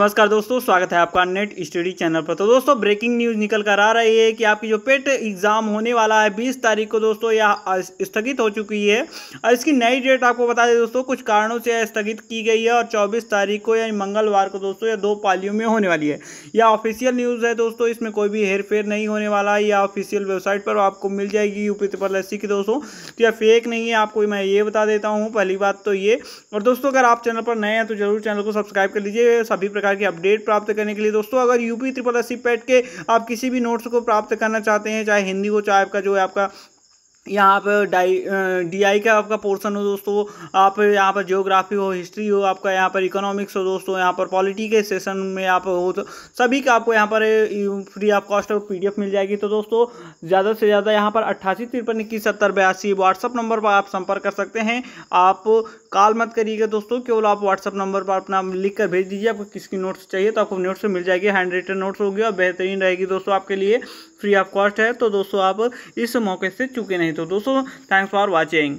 नमस्कार दोस्तों स्वागत है आपका नेट स्टडी चैनल पर तो दोस्तों ब्रेकिंग न्यूज निकल कर आ रही है कि आपकी जो पेट एग्जाम होने वाला है 20 तारीख को दोस्तों यह स्थगित हो चुकी है और इसकी नई डेट आपको बता दें दोस्तों कुछ कारणों से यह स्थगित की गई है और 24 तारीख को यानी मंगलवार को दोस्तों यह दो पालियों में होने वाली है यह ऑफिशियल न्यूज़ है दोस्तों इसमें कोई भी हेर नहीं होने वाला है यह ऑफिशियल वेबसाइट पर आपको मिल जाएगी यूपी त्रिपल एस की दोस्तों तो यह फेक नहीं है आपको मैं ये बता देता हूँ पहली बात तो ये और दोस्तों अगर आप चैनल पर नए हैं तो जरूर चैनल को सब्सक्राइब कर लीजिए सभी प्रकार प्रकार के अपडेट प्राप्त करने के लिए दोस्तों अगर यूपी ट्रिपल एस पैट के आप किसी भी नोट्स को प्राप्त करना चाहते हैं चाहे हिंदी हो चाहे आपका जो है आपका यहाँ पर डाई डीआई का आपका पोर्सन हो दोस्तों आप यहाँ पर जियोग्राफी हो हिस्ट्री हो आपका यहाँ पर इकोनॉमिक्स हो दोस्तों यहाँ पर पॉलिटी के सेशन में आप हो तो सभी का आपको यहाँ पर फ्री ऑफ कॉस्ट पीडीएफ मिल जाएगी तो दोस्तों ज़्यादा से ज़्यादा यहाँ पर अट्ठासी तिरपन इक्कीस सत्तर बयासी व्हाट्सअप नंबर पर आप संपर्क कर सकते हैं आप कॉल मत करिएगा दोस्तों केवल आप व्हाट्सअप नंबर पर अपना लिख कर भेज दीजिए आपको किसकी नोट्स चाहिए तो आपको नोट्स मिल जाएगी हैंड रिटन नोट्स होगी और बेहतरीन रहेगी दोस्तों आपके लिए फ्री ऑफ कॉस्ट है तो दोस्तों आप इस मौके से चुके नहीं तो दोस्तों थैंक्स फॉर वॉचिंग